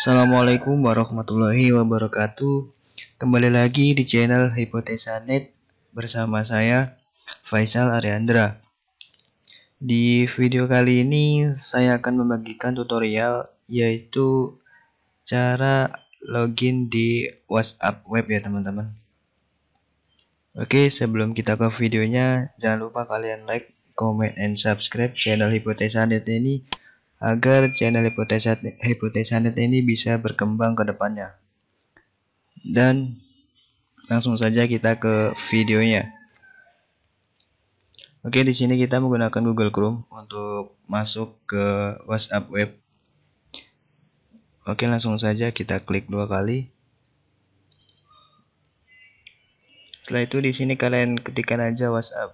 Assalamualaikum warahmatullahi wabarakatuh Kembali lagi di channel Hipotesa Net Bersama saya Faisal Ariandra Di video kali ini saya akan membagikan tutorial Yaitu cara login di WhatsApp web ya teman-teman Oke sebelum kita ke videonya Jangan lupa kalian like, comment, and subscribe channel Hipotesa Net ini agar channel hipotesa, hipotesa net ini bisa berkembang ke depannya dan langsung saja kita ke videonya Oke di sini kita menggunakan Google Chrome untuk masuk ke WhatsApp Web Oke langsung saja kita klik dua kali setelah itu di sini kalian ketikkan aja WhatsApp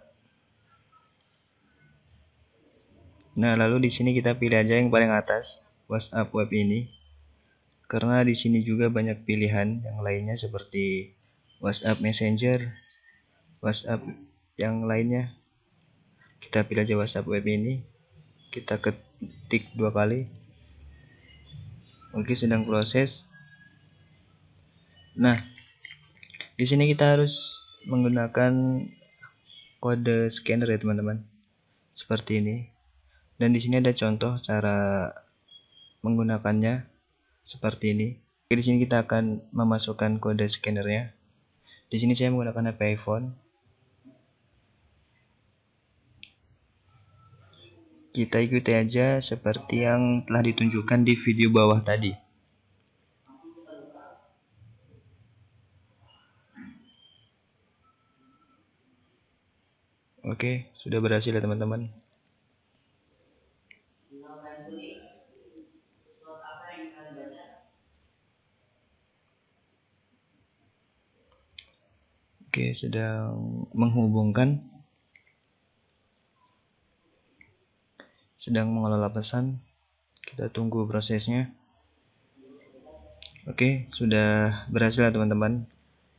Nah, lalu di sini kita pilih aja yang paling atas, WhatsApp web ini. Karena di sini juga banyak pilihan yang lainnya seperti WhatsApp Messenger, WhatsApp yang lainnya. Kita pilih aja WhatsApp web ini. Kita ketik dua kali. Oke, sedang proses. Nah, di sini kita harus menggunakan kode scanner ya, teman-teman. Seperti ini dan di sini ada contoh cara menggunakannya seperti ini Oke, di sini kita akan memasukkan kode scannernya di sini saya menggunakan HP iPhone kita ikuti aja seperti yang telah ditunjukkan di video bawah tadi Oke, sudah berhasil ya teman-teman. Oke, sudah menghubungkan. Sedang mengelola pesan. Kita tunggu prosesnya. Oke, sudah berhasil teman-teman.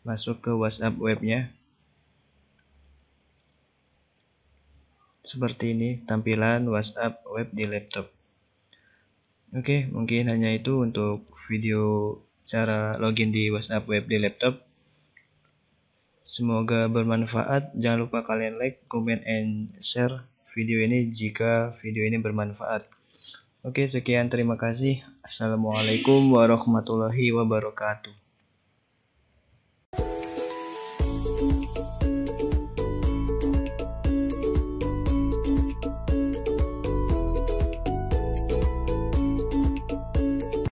Masuk ke WhatsApp webnya. Seperti ini tampilan WhatsApp web di laptop. Oke, mungkin hanya itu untuk video cara login di WhatsApp web di laptop. Semoga bermanfaat. Jangan lupa kalian like, comment, and share video ini jika video ini bermanfaat. Oke, sekian. Terima kasih. Assalamualaikum warahmatullahi wabarakatuh.